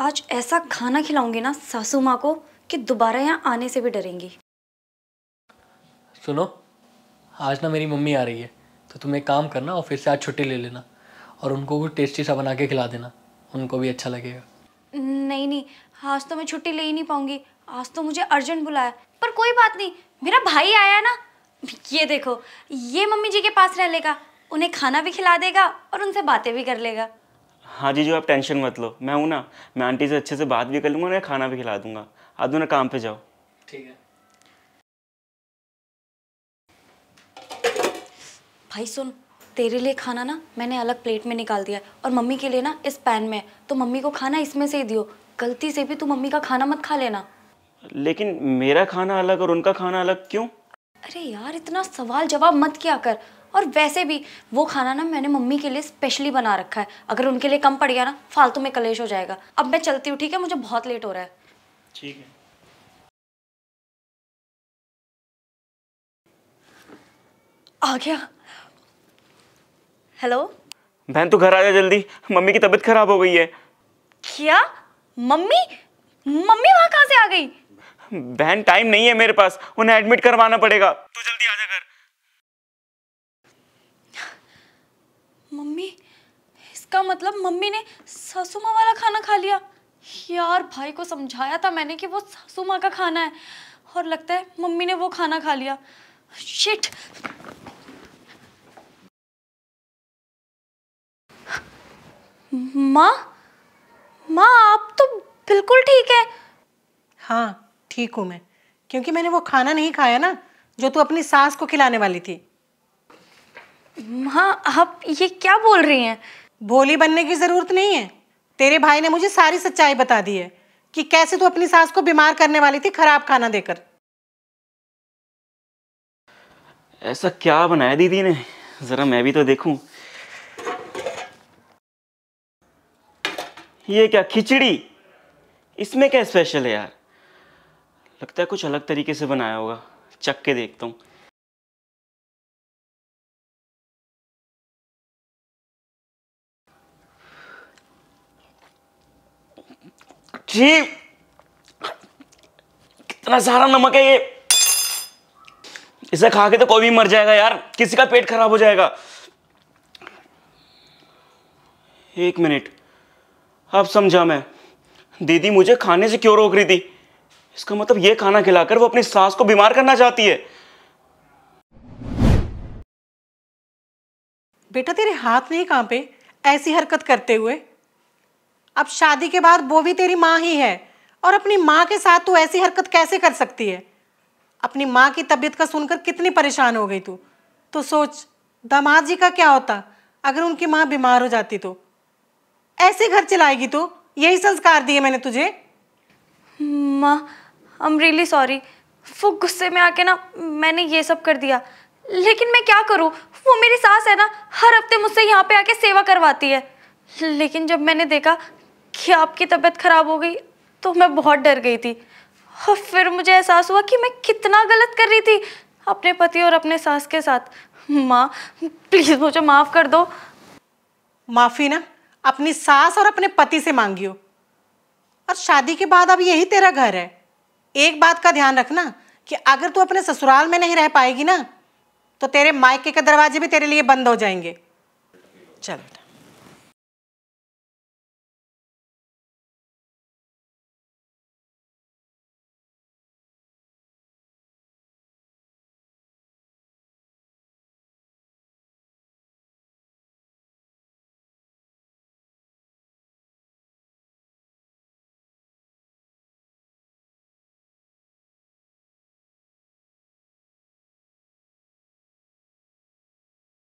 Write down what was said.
आज ऐसा खाना खिलाऊंगी ना सासू माँ को कि दोबारा यहाँ आने से भी डरेंगी सुनो आज ना मेरी मम्मी आ रही है तो तुम एक काम करना और फिर से आज छुट्टी ले लेना और उनको भी टेस्टी सा बना के खिला देना उनको भी अच्छा लगेगा नहीं नहीं आज तो मैं छुट्टी ले ही नहीं पाऊंगी आज तो मुझे अर्जेंट बुलाया पर कोई बात नहीं मेरा भाई आया ना ये देखो ये मम्मी जी के पास रह लेगा उन्हें खाना भी खिला देगा और उनसे बातें भी कर लेगा हाँ जी जो आप टेंशन मत लो मैं हूँ ना मैं आंटी से अच्छे से बात भी कर लूँगा ना खाना भी खिला दूँगा आप दोनों काम पे जाओ ठीक है भाई सुन तेरे लिए खाना ना मैंने अलग प्लेट में निकाल दिया और मम्मी के लिए ना इस पैन में तो मम्मी को खाना इसमें से ही दियो गलती से भी तू मम्मी का खाना मत खा लेना लेकिन मेरा खाना अलग और उनका खाना अलग क्यों अरे यार इतना सवाल जवाब मत किया कर और वैसे भी वो खाना ना मैंने मम्मी के लिए स्पेशली बना रखा है अगर उनके लिए कम पड़ गया ना फालतू में कलेश हो जाएगा अब मैं चलती हूँ ठीक है मुझे बहुत लेट हो रहा है ठीक है आ गया हेलो बहन तू घर आ जा जल्दी मम्मी की तबीयत खराब हो गई है क्या मम्मी मम्मी वहां कहां से आ गई बहन टाइम नहीं है मेरे पास उन्हें एडमिट करवाना पड़ेगा तू जल्दी आ जा घर मम्मी इसका मतलब मम्मी ने सासू माँ वाला खाना खा लिया यार भाई को समझाया था मैंने कि वो सासू माँ का खाना है और लगता है मम्मी ने वो खाना खा लिया शिट माँ माँ आप तो बिल्कुल ठीक है हाँ ठीक हूँ मैं क्योंकि मैंने वो खाना नहीं खाया ना जो तू अपनी सास को खिलाने वाली थी माँ आप ये क्या बोल रही हैं भोली बनने की ज़रूरत नहीं है तेरे भाई ने मुझे सारी सच्चाई बता दी है कि कैसे तू अपनी सास को बीमार करने वाली थी खराब खाना देकर ऐसा क्या बनाया दीदी ने ज़रा मैं भी तो देखू ये क्या खिचड़ी इसमें क्या स्पेशल है यार लगता है कुछ अलग तरीके से बनाया होगा चक के देखता हूँ जी कितना सारा नमक है ये इसे खा के तो कोई भी मर जाएगा यार किसी का पेट खराब हो जाएगा एक मिनट अब समझा मैं दीदी मुझे खाने से क्यों रोक रही थी इसका मतलब ये खाना खिलाकर वो अपनी सास को बीमार करना चाहती है बेटा तेरे हाथ नहीं कांपे ऐसी हरकत करते हुए अब शादी के बाद वो भी तेरी माँ ही है और अपनी माँ के साथ तू ऐसी हरकत कैसे कर सकती है अपनी माँ की तबीयत का सुनकर कितनी परेशान हो गई तू तो सोच दामाद जी का क्या होता अगर उनकी माँ बीमार हो जाती तो ऐसे घर चलाएगी तो यही संस्कार दिए मैंने तुझे माँ आई एम रियली सॉरी वो गुस्से में आके ना मैंने ये सब कर दिया लेकिन मैं क्या करूँ वो मेरी सास है ना हर हफ्ते मुझसे यहाँ पे आके सेवा करवाती है लेकिन जब मैंने देखा कि आपकी तबीयत खराब हो गई तो मैं बहुत डर गई थी और फिर मुझे एहसास हुआ कि मैं कितना गलत कर रही थी अपने पति और अपने सास के साथ माँ प्लीज़ मुझे माफ़ कर दो माफ़ी ना अपनी सास और अपने पति से मांगियो और शादी के बाद अब यही तेरा घर है एक बात का ध्यान रखना कि अगर तू अपने ससुराल में नहीं रह पाएगी ना तो तेरे मायके के दरवाजे भी तेरे लिए बंद हो जाएंगे चल